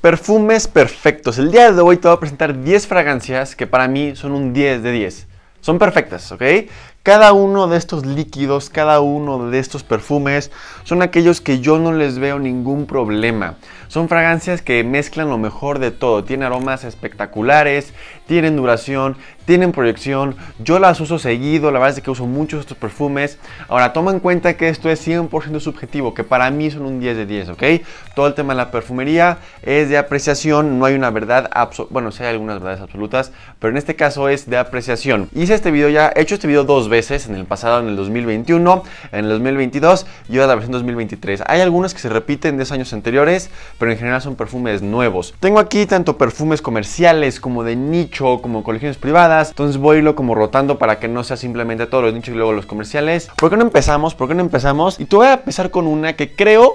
Perfumes perfectos. El día de hoy te voy a presentar 10 fragancias que para mí son un 10 de 10. Son perfectas, ¿ok? Cada uno de estos líquidos, cada uno de estos perfumes son aquellos que yo no les veo ningún problema. Son fragancias que mezclan lo mejor de todo. Tienen aromas espectaculares, tienen duración, tienen proyección. Yo las uso seguido, la verdad es que uso muchos estos perfumes. Ahora, toma en cuenta que esto es 100% subjetivo, que para mí son un 10 de 10, ¿ok? Todo el tema de la perfumería es de apreciación, no hay una verdad absoluta. Bueno, sí hay algunas verdades absolutas, pero en este caso es de apreciación. Hice este video ya, he hecho este video dos veces en el pasado, en el 2021, en el 2022 y ahora la versión 2023. Hay algunas que se repiten de esos años anteriores, pero en general son perfumes nuevos. Tengo aquí tanto perfumes comerciales como de nicho, como colecciones privadas, entonces voy a irlo como rotando para que no sea simplemente todos los nichos y luego los comerciales. ¿Por qué no empezamos? ¿Por qué no empezamos? Y te voy a empezar con una que creo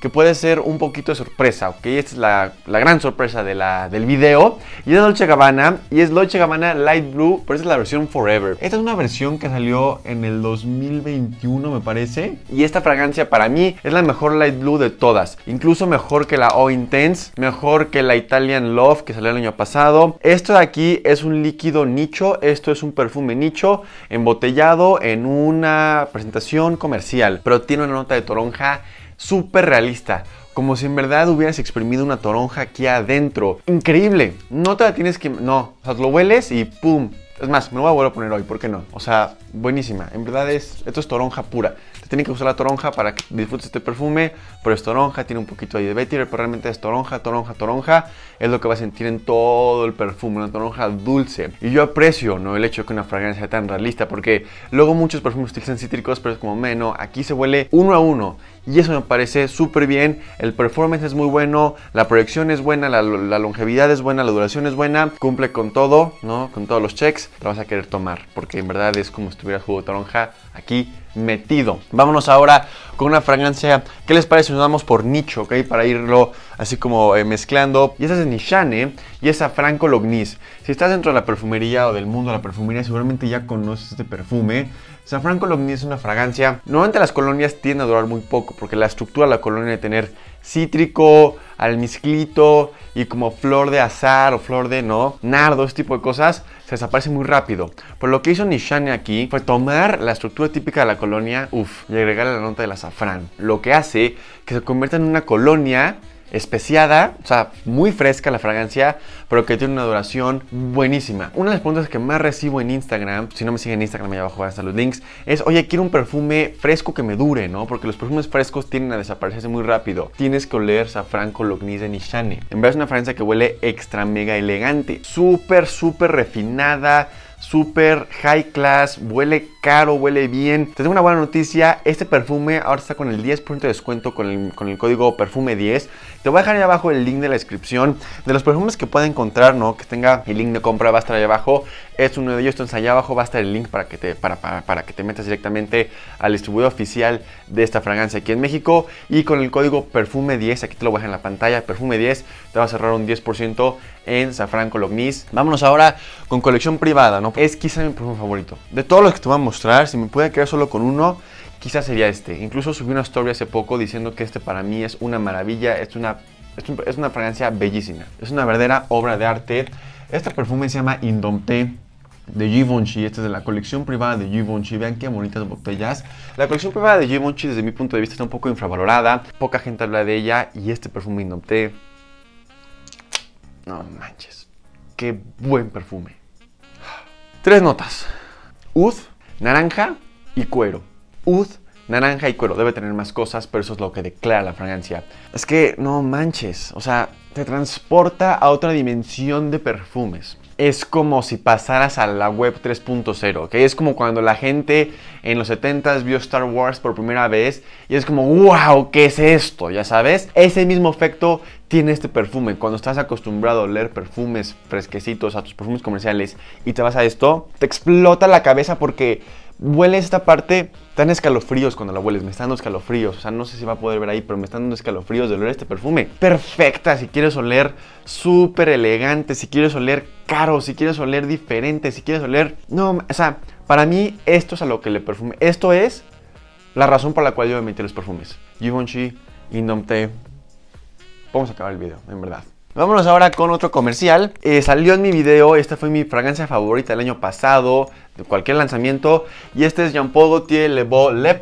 que puede ser un poquito de sorpresa, ¿ok? Esta es la, gran sorpresa de la, del video. Y es Dolce Gabbana, y es Dolce Gabbana Light Blue, pero esta es la versión Forever. Esta es una versión que salió en el 2021, me parece. Y esta fragancia para mí es la mejor Light Blue de todas. Incluso mejor que la O Intense, mejor que la Italian Love que salió el año pasado. Esto de aquí es un líquido nicho, esto es un perfume nicho embotellado en una presentación comercial, pero tiene una nota de toronja súper realista, como si en verdad hubieras exprimido una toronja aquí adentro. Increíble, no te la tienes que... No, o sea, lo hueles y ¡pum! Es más, me lo voy a volver a poner hoy, ¿por qué no? O sea, buenísima, en verdad es... Esto es toronja pura tiene que usar la toronja para que disfrutes este perfume, pero es toronja, tiene un poquito ahí de vetiver, pero realmente es toronja, toronja, toronja, es lo que vas a sentir en todo el perfume, una toronja dulce. Y yo aprecio, ¿no? El hecho que una fragancia sea tan realista, porque luego muchos perfumes utilizan cítricos, pero es como, menos, aquí se huele uno a uno. Y eso me parece súper bien, el performance es muy bueno, la proyección es buena, la, la longevidad es buena, la duración es buena, cumple con todo, ¿no? Con todos los checks, te vas a querer tomar, porque en verdad es como si tuvieras jugo de toronja aquí metido. Vámonos ahora con una fragancia. ¿Qué les parece? Nos damos por nicho, ¿ok? Para irlo así como eh, mezclando. Y esa es de Nishane y esa Franco Lognis. Si estás dentro de la perfumería o del mundo de la perfumería, seguramente ya conoces este perfume. Safran Colombia es una fragancia. Normalmente las colonias tienden a durar muy poco porque la estructura de la colonia de tener cítrico, almizclito y como flor de azar o flor de no, nardo, ese tipo de cosas, se desaparece muy rápido. Por lo que hizo Nishane aquí fue tomar la estructura típica de la colonia, y agregarle la nota del azafrán. Lo que hace que se convierta en una colonia especiada, o sea, muy fresca la fragancia, pero que tiene una duración buenísima. Una de las preguntas que más recibo en Instagram, si no me siguen en Instagram, me abajo van a estar los links, es, oye, quiero un perfume fresco que me dure, ¿no? Porque los perfumes frescos tienden a desaparecerse muy rápido. Tienes que oler Safran, y Nishane. En vez es una fragancia que huele extra mega elegante, súper, súper refinada, Super high class, huele caro, huele bien. Te tengo una buena noticia, este perfume ahora está con el 10% de descuento con el, código perfume10. Te voy a dejar ahí abajo el link de la descripción de los perfumes que pueda encontrar, ¿no? Que tenga el link de compra, va a estar ahí abajo es uno de ellos. Entonces allá abajo va a estar el link para que te, para, que te metas directamente al distribuidor oficial de esta fragancia aquí en México. Y con el código perfume10, aquí te lo voy a dejar en la pantalla, perfume10, te va a cerrar un 10% en Safran Colognis. Vámonos ahora con colección privada, ¿no? Es quizá mi perfume favorito. De todos los que te voy a mostrar, si me pueden quedar solo con uno, quizás sería este. Incluso subí una story hace poco diciendo que este para mí es una maravilla, es una, es una fragancia bellísima. Es una verdadera obra de arte. Este perfume se llama Indompté de Givenchy. Esta es de la colección privada de Givenchy. Vean qué bonitas botellas. La colección privada de Givenchy, desde mi punto de vista, está un poco infravalorada. Poca gente habla de ella. Y este perfume Inopté. No manches. Qué buen perfume. Tres notas: Ud, naranja y cuero. Ud, naranja y cuero. Debe tener más cosas, pero eso es lo que declara la fragancia. Es que no manches. O sea, te transporta a otra dimensión de perfumes es como si pasaras a la web 3.0, Que Es como cuando la gente en los 70s vio Star Wars por primera vez y es como, wow, ¿qué es esto? Ya sabes, ese mismo efecto tiene este perfume. Cuando estás acostumbrado a leer perfumes fresquecitos, a tus perfumes comerciales y te vas a esto, te explota la cabeza porque huele esta parte tan escalofríos cuando la hueles, me están dando escalofríos, o sea, no sé si va a poder ver ahí, pero me están dando escalofríos de oler este perfume. Perfecta si quieres oler súper elegante, si quieres oler caro, si quieres oler diferente, si quieres oler... No, o sea, para mí esto es a lo que le perfume, esto es la razón por la cual yo me metí los perfumes. Givenchy, Indomte... Vamos a acabar el video, en verdad. Vámonos ahora con otro comercial. Eh, salió en mi video, esta fue mi fragancia favorita del año pasado, de cualquier lanzamiento. Y este es Jean Paul Gaultier Le Beau Le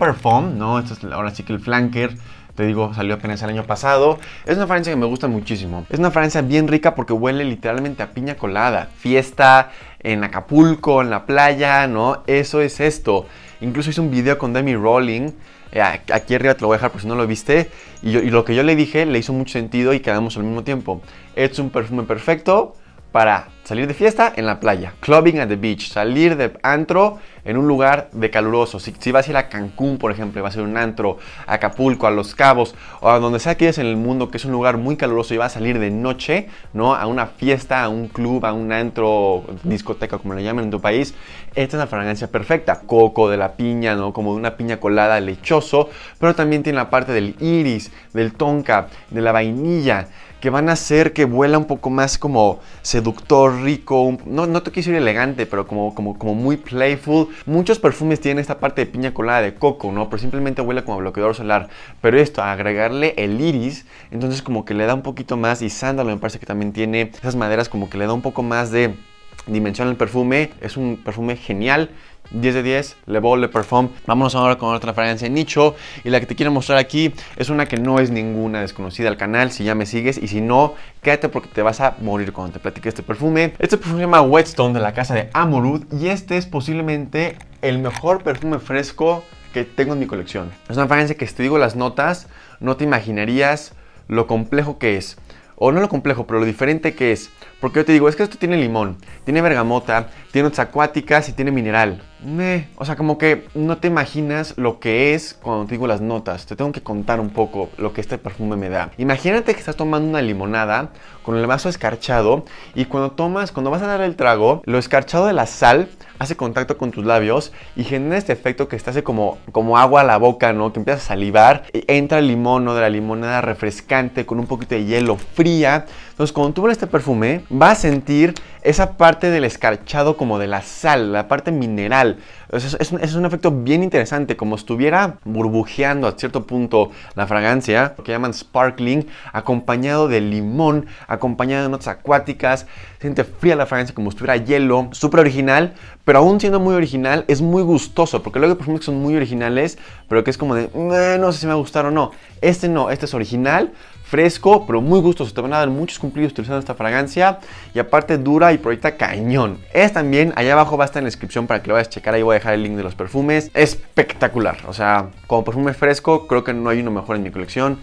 ¿no? Este es ahora sí que el flanker te digo, salió apenas el año pasado. Es una fragancia que me gusta muchísimo. Es una fragancia bien rica porque huele literalmente a piña colada, fiesta, en Acapulco, en la playa, ¿no? Eso es esto. Incluso hice un video con Demi Rolling eh, aquí arriba te lo voy a dejar por si no lo viste. Y, y, lo que yo le dije le hizo mucho sentido y quedamos al mismo tiempo. Es un perfume perfecto para Salir de fiesta en la playa, clubbing at the beach, salir de antro en un lugar de caluroso. Si, vas a ir a Cancún, por ejemplo, y vas a ir a un antro, a Acapulco, a Los Cabos, o a donde sea que es en el mundo, que es un lugar muy caluroso y vas a salir de noche, ¿no? A una fiesta, a un club, a un antro, discoteca, como le llaman en tu país, esta es la fragancia perfecta. Coco de la piña, ¿no? Como de una piña colada, lechoso, pero también tiene la parte del iris, del tonka, de la vainilla, que van a hacer que vuela un poco más como seductor rico, no, no te quiero decir elegante, pero como, como, como muy playful. Muchos perfumes tienen esta parte de piña colada de coco, ¿no? Pero simplemente huele como bloqueador solar. Pero esto, agregarle el iris, entonces como que le da un poquito más y sándalo me parece que también tiene esas maderas como que le da un poco más de Dimensión el perfume, es un perfume genial. 10 de 10, Le Beau Le Perfume. Vámonos ahora con otra fragancia nicho. Y la que te quiero mostrar aquí es una que no es ninguna desconocida al canal, si ya me sigues. Y si no, quédate porque te vas a morir cuando te platique este perfume. Este perfume se llama Whetstone de la casa de Amorud. Y este es posiblemente el mejor perfume fresco que tengo en mi colección. Es una fragancia que si te digo las notas, no te imaginarías lo complejo que es. O no lo complejo, pero lo diferente que es. Porque yo te digo, es que esto tiene limón, tiene bergamota, tiene notas acuáticas y tiene mineral. O sea, como que no te imaginas lo que es cuando te digo las notas. Te tengo que contar un poco lo que este perfume me da. Imagínate que estás tomando una limonada con el vaso escarchado y cuando tomas, cuando vas a dar el trago, lo escarchado de la sal hace contacto con tus labios y genera este efecto que te hace como, como agua a la boca, ¿no? Que empiezas a salivar. E, entra el limón o de la limonada refrescante con un poquito de hielo fría. Entonces, cuando tú ves este perfume, vas a sentir esa parte del escarchado como de la sal, la parte mineral. Es, un, efecto bien interesante, como estuviera burbujeando a cierto punto la fragancia, lo que llaman sparkling, acompañado de limón, acompañado de notas acuáticas. Siente fría la fragancia como estuviera hielo. Súper original, pero aún siendo muy original, es muy gustoso, porque luego hay perfumes que son muy originales, pero que es como de, no sé si me va a gustar o no. Este no, este es original fresco, pero muy gustoso. Te van a dar muchos cumplidos utilizando esta fragancia. Y aparte dura y proyecta cañón. Es también, allá abajo va a estar en la descripción para que lo vayas a checar. Ahí voy a dejar el link de los perfumes. Espectacular. O sea, como perfume fresco, creo que no hay uno mejor en mi colección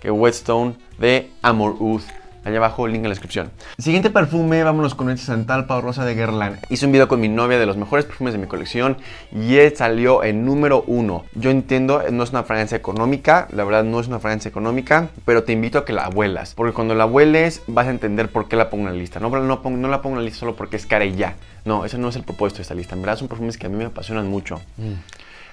que Whetstone de Amor Uth. Allá abajo el link en la descripción. Siguiente perfume, vámonos con este Santalpa Rosa de Guerlain. Hice un video con mi novia de los mejores perfumes de mi colección y él salió en número uno. Yo entiendo, no es una fragancia económica, la verdad no es una fragancia económica, pero te invito a que la huelas, porque cuando la hueles vas a entender por qué la pongo en la lista. No, no, no la pongo en la lista solo porque es cara y ya. No, ese no es el propósito de esta lista. En verdad son perfumes que a mí me apasionan mucho. Mm.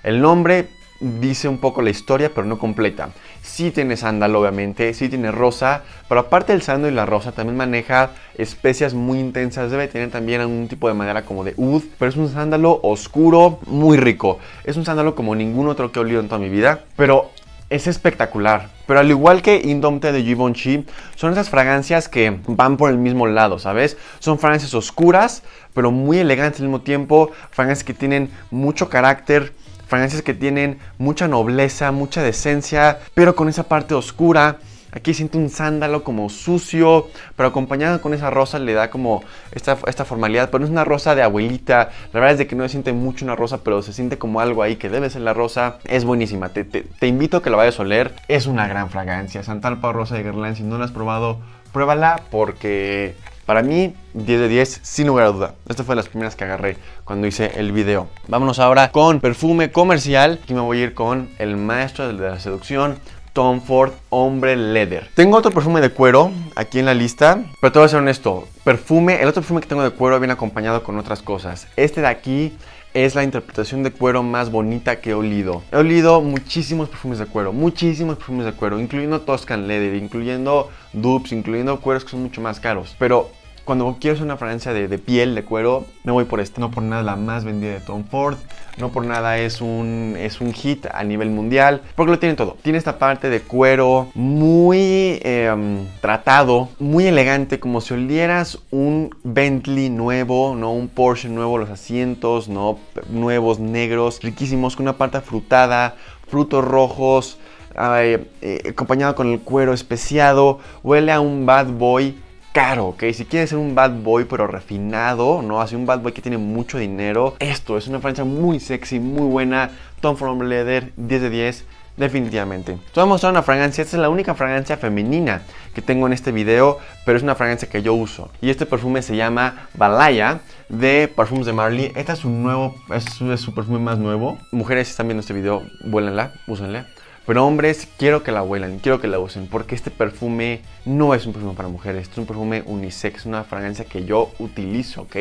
El nombre dice un poco la historia, pero no completa. Si tiene sándalo, obviamente, Si tiene rosa, pero aparte del sándalo y la rosa, también maneja especias muy intensas. Debe tener también algún tipo de madera como de oud, pero es un sándalo oscuro, muy rico. Es un sándalo como ningún otro que he olido en toda mi vida, pero es espectacular. Pero al igual que Indomte de Givenchy, son esas fragancias que van por el mismo lado, ¿sabes? Son fragancias oscuras, pero muy elegantes al mismo tiempo, fragancias que tienen mucho carácter, Fragancias que tienen mucha nobleza, mucha decencia, pero con esa parte oscura. Aquí siente un sándalo como sucio, pero acompañado con esa rosa le da como esta, formalidad. Pero no es una rosa de abuelita. La verdad es de que no se siente mucho una rosa, pero se siente como algo ahí que debe ser la rosa. Es buenísima. Te, te, invito a que la vayas a oler. Es una gran fragancia. Santalpa Rosa de Guerlain, si no la has probado, pruébala porque para mí, 10 de 10, sin lugar a duda. Esta fue de las primeras que agarré cuando hice el video. Vámonos ahora con perfume comercial. Aquí me voy a ir con el maestro de la seducción, Tom Ford Hombre Leather. Tengo otro perfume de cuero aquí en la lista, pero te voy a ser honesto. Perfume, el otro perfume que tengo de cuero viene acompañado con otras cosas. Este de aquí es la interpretación de cuero más bonita que he olido. He olido muchísimos perfumes de cuero, muchísimos perfumes de cuero, incluyendo Toscan Leather, incluyendo dupes, incluyendo cueros que son mucho más caros. Pero cuando quieres una fragancia de, piel, de cuero, no voy por esta. No por nada la más vendida de Tom Ford, no por nada es un, es un hit a nivel mundial, porque lo tiene todo. Tiene esta parte de cuero muy em, tratado, muy elegante, como si olieras un Bentley nuevo, ¿no? Un Porsche nuevo, los asientos, ¿no? Nuevos, negros, riquísimos, con una parte frutada, frutos rojos, eh, acompañado con el cuero especiado, huele a un bad boy caro, ¿ok? Si quieres ser un bad boy pero refinado, ¿no? Así un bad boy que tiene mucho dinero. Esto es una fragancia muy sexy, muy buena. Tom From Leather, 10 de 10. Definitivamente. Te voy a mostrar una fragancia. Esta es la única fragancia femenina que tengo en este video, pero es una fragancia que yo uso. Y este perfume se llama Balaya de Perfumes de Marley. Este es su nuevo, es, su perfume más nuevo. Mujeres, si están viendo este video, vuélanla, úsenla. Pero hombres, quiero que la huelan, quiero que la usen, porque este perfume no es un perfume para mujeres, es un perfume unisex, una fragancia que yo utilizo, ¿ok?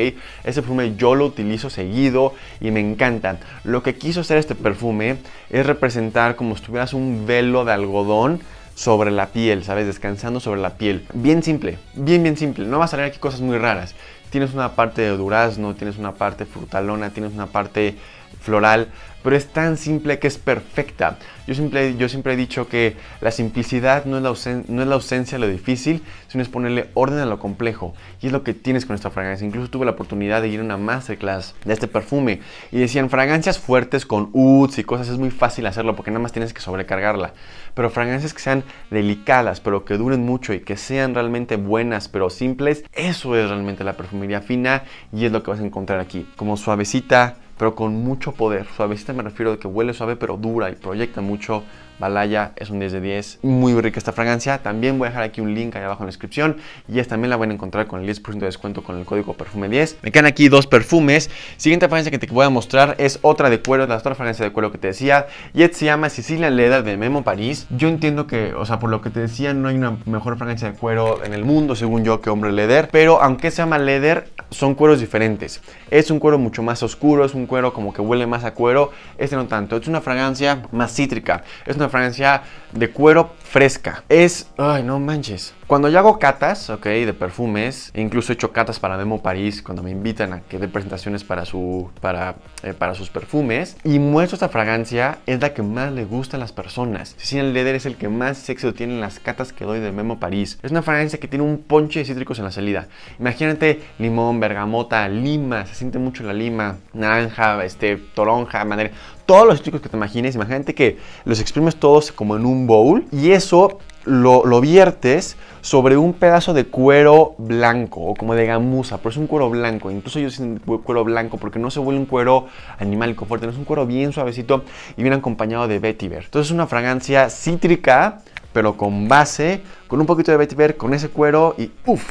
Este perfume yo lo utilizo seguido y me encanta. Lo que quiso hacer este perfume es representar como si tuvieras un velo de algodón sobre la piel, ¿sabes? Descansando sobre la piel. Bien simple, bien, bien simple. No vas a salir aquí cosas muy raras. Tienes una parte de durazno, tienes una parte frutalona, tienes una parte floral, pero es tan simple que es perfecta. Yo siempre, yo siempre he dicho que la simplicidad no es la, no es la ausencia de lo difícil, sino es ponerle orden a lo complejo. Y es lo que tienes con esta fragancia. Incluso tuve la oportunidad de ir a una masterclass de este perfume y decían fragancias fuertes con uds y cosas. Es muy fácil hacerlo porque nada más tienes que sobrecargarla. Pero fragancias que sean delicadas, pero que duren mucho y que sean realmente buenas, pero simples. Eso es realmente la perfumería fina y es lo que vas a encontrar aquí. Como suavecita, pero con mucho poder. Suavecita me refiero a que huele suave pero dura y proyecta mucho Balaya es un 10 de 10. Muy rica esta fragancia. También voy a dejar aquí un link ahí abajo en la descripción. Y esta también la van a encontrar con el 10% de descuento con el código perfume10. Me quedan aquí dos perfumes. Siguiente fragancia que te voy a mostrar es otra de cuero, la otra fragancia de cuero que te decía. Y se llama Sicilia Leather de Memo París. Yo entiendo que, o sea, por lo que te decía, no hay una mejor fragancia de cuero en el mundo, según yo, que hombre leather. Pero aunque se llama leather, son cueros diferentes. Es un cuero mucho más oscuro, es un cuero como que huele más a cuero. Este no tanto. Es una fragancia más cítrica. Es una una fragancia de cuero fresca. Es, ay, no manches. Cuando yo hago catas, ok, de perfumes, e incluso he hecho catas para memo París, cuando me invitan a que dé presentaciones para, su, para, eh, para sus perfumes, y muestro esta fragancia, es la que más le gusta a las personas. el líder es el que más éxito tiene en las catas que doy de Memo París. Es una fragancia que tiene un ponche de cítricos en la salida. Imagínate limón, bergamota, lima, se siente mucho la lima, naranja, este, toronja, madera todos los chicos que te imagines. Imagínate que los exprimes todos como en un bowl y eso lo, viertes sobre un pedazo de cuero blanco o como de gamuza, pero es un cuero blanco. Incluso yo dicen cuero blanco porque no se vuelve un cuero animal, fuerte, no es un cuero bien suavecito y bien acompañado de vetiver. Entonces es una fragancia cítrica, pero con base, con un poquito de vetiver, con ese cuero y uff,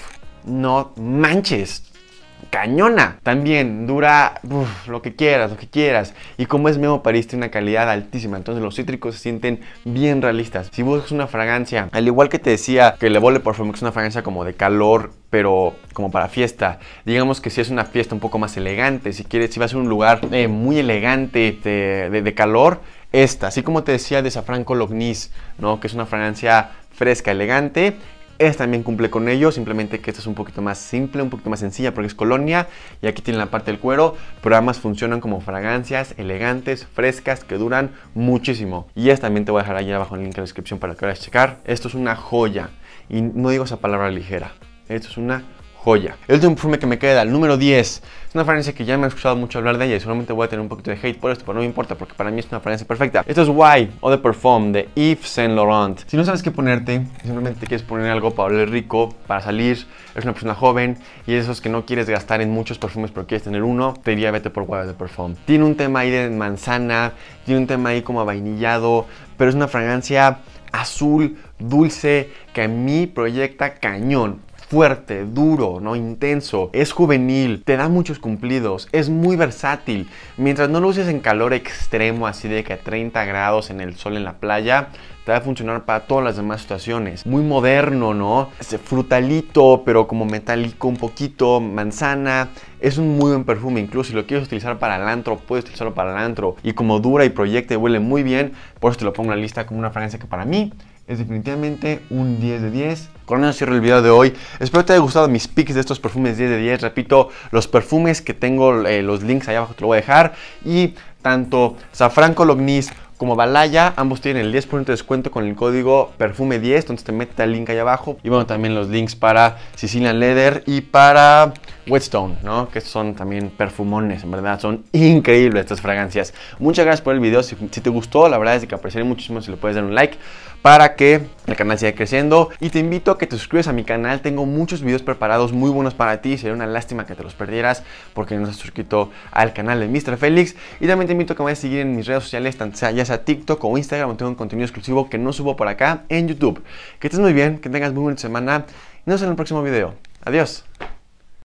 no manches cañona. También dura lo que quieras, lo que quieras. Y como es Memo París, tiene una calidad altísima. Entonces los cítricos se sienten bien realistas. Si buscas una fragancia, al igual que te decía que Le Vole Parfum es una fragancia como de calor, pero como para fiesta. Digamos que si es una fiesta un poco más elegante, si quieres, si vas a un lugar eh, muy elegante de, calor, esta, así como te decía de Safran Colognis, ¿no? Que es una fragancia fresca, elegante. Esta también cumple con ello, simplemente que esta es un poquito más simple, un poquito más sencilla porque es colonia y aquí tiene la parte del cuero, pero además funcionan como fragancias elegantes, frescas, que duran muchísimo. Y esta también te voy a dejar ahí abajo en el link en la descripción para que vayas a checar. Esto es una joya y no digo esa palabra ligera, esto es una joya. El último perfume que me queda, el número 10. Es una fragancia que ya me han escuchado mucho hablar de ella y seguramente voy a tener un poquito de hate por esto, pero no me importa porque para mí es una fragancia perfecta. Esto es Why o de Perfume de Yves Saint Laurent. Si no sabes qué ponerte, simplemente quieres poner algo para oler rico, para salir, eres una persona joven y esos que no quieres gastar en muchos perfumes pero quieres tener uno, te diría vete por Why o de Perfume. Tiene un tema ahí de manzana, tiene un tema ahí como vainillado, pero es una fragancia azul, dulce, que a mí proyecta cañón fuerte, duro, ¿no? intenso, es juvenil, te da muchos cumplidos, es muy versátil. Mientras no lo uses en calor extremo, así de que a 30 grados en el sol en la playa, te va a funcionar para todas las demás situaciones. Muy moderno, ¿no? Es este, frutalito, pero como metálico un poquito, manzana. Es un muy buen perfume, incluso si lo quieres utilizar para el antro, puedes utilizarlo para el antro. Y como dura y proyecta y huele muy bien, por eso te lo pongo en la lista como una fragancia que para mí es definitivamente un 10 de 10. Con eso cierro el video de hoy. Espero te haya gustado mis picks de estos perfumes 10 de 10. Repito, los perfumes que tengo, eh, los links ahí abajo te lo voy a dejar. Y tanto Zafranco Lognis como Balaya, ambos tienen el 10% de descuento con el código perfume10, entonces te mete el link ahí abajo. Y bueno, también los links para Sicilian Leather y para Whetstone, ¿no? Que son también perfumones, en verdad, son increíbles estas fragancias. Muchas gracias por el video, si, te gustó, la verdad es que apreciaré muchísimo si le puedes dar un like para que el canal siga creciendo. Y te invito a que te suscribas a mi canal, tengo muchos videos preparados muy buenos para ti, sería una lástima que te los perdieras porque no has suscrito al canal de Mr. Félix. Y también te invito a que me vayas a seguir en mis redes sociales, ya sea TikTok o Instagram, tengo un contenido exclusivo que no subo por acá en YouTube. Que estés muy bien, que tengas muy buena semana y nos vemos en el próximo video. Adiós.